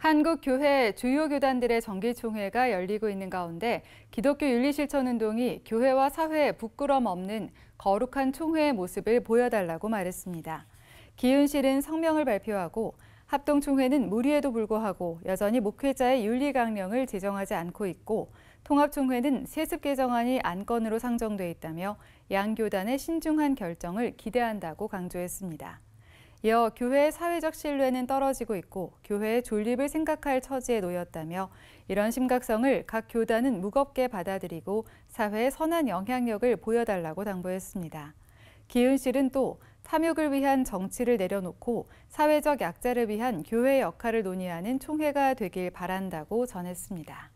한국교회 주요 교단들의 정기총회가 열리고 있는 가운데 기독교 윤리실천운동이 교회와 사회에 부끄럼 없는 거룩한 총회의 모습을 보여달라고 말했습니다. 기윤실은 성명을 발표하고 합동총회는 무리에도 불구하고 여전히 목회자의 윤리강령을 제정하지 않고 있고 통합총회는 세습 개정안이 안건으로 상정돼 있다며 양교단의 신중한 결정을 기대한다고 강조했습니다. 이어 교회의 사회적 신뢰는 떨어지고 있고 교회의 존립을 생각할 처지에 놓였다며 이런 심각성을 각 교단은 무겁게 받아들이고 사회에 선한 영향력을 보여달라고 당부했습니다. 기은실은 또 탐욕을 위한 정치를 내려놓고 사회적 약자를 위한 교회 역할을 논의하는 총회가 되길 바란다고 전했습니다.